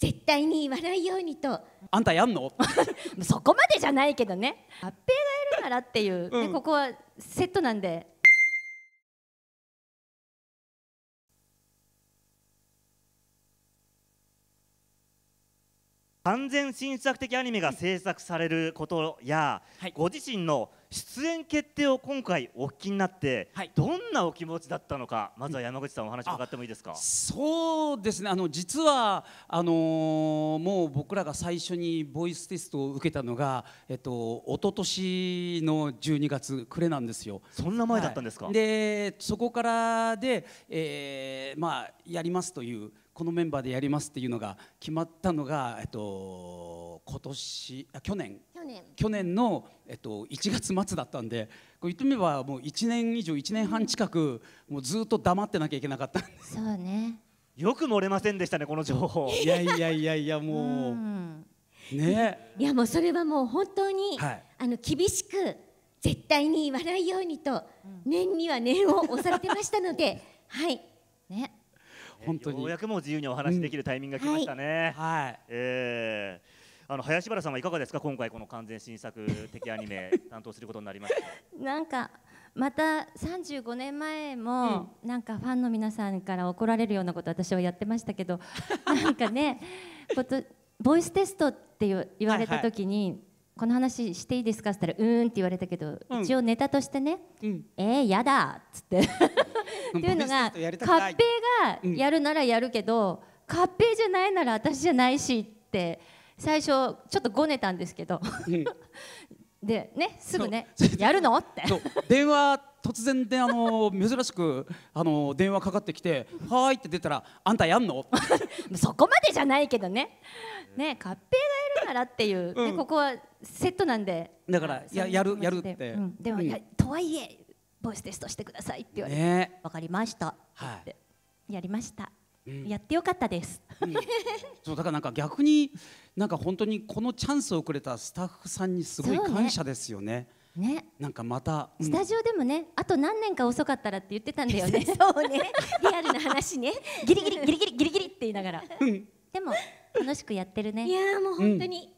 絶対に言わないようにとあんたやんの そこまでじゃないけどね合併がやるからっていう、ね、うん、ここはセットなんで完全新作的アニメが制作されることや、はい、ご自身の出演決定を今回お聞きになって、はい、どんなお気持ちだったのかまずは山口さんお話伺ってもいいですかそうですねあの実はあのー、もう僕らが最初にボイステストを受けたのが、えっと一昨年の12月暮れなんですよそんな前だったんですか、はい、でそこからで、えー、まあやりますというこのメンバーでやりますっていうのが決まったのが、えっと、今年あ去年去年の、えっと、1月末だったんでこう言ってみればもう1年以上1年半近くもうずっと黙ってなきゃいけなかったそうねよく漏れませんでしたねこの情報いやいやいやいやもう、うねいやもうそれはもう本当に、はい、あの厳しく絶対に言わないようにと、うん、念には念を押されてましたのではいね本当にようやくもう自由にお話できるタイミングが来ましたね。うん、はい、えーあの林原さんはいかがですか今回この完全新作的アニメ 担当することになりましたなんかまた35年前も、なんかファンの皆さんから怒られるようなこと私はやってましたけど なんかねことボイステストって言われた時に、はいはい、この話していいですか?」って言ったら「うーん」って言われたけど、うん、一応ネタとしてね「うん、えー、やだ」っつってて いうのが合併がやるならやるけど合併、うん、じゃないなら私じゃないしって最初ちょっとごねたんですけど、うん、でねすぐねやるのって電話突然であの珍しくあの電話かかってきて「はーい」って出たら「あんたやんの? 」そこまでじゃないけどねね合併がやるからっていう、うん、ここはセットなんでだからややるやるって、うん、でも、うん、とはいえボイステストしてくださいって言われて、ね、分かりましたって、やりました、うん、やってよかったです、うん、そうだからなんか逆になんか本当にこのチャンスをくれたスタッフさんにすごい感謝ですよね。ね、なんかまた、うん、スタジオでもねあと何年か遅かったらって言ってたんだよね そうねリアルな話ね ギリギリギリギリギリギリって言いながら、うん、でも楽しくやってるねいやもう本当に、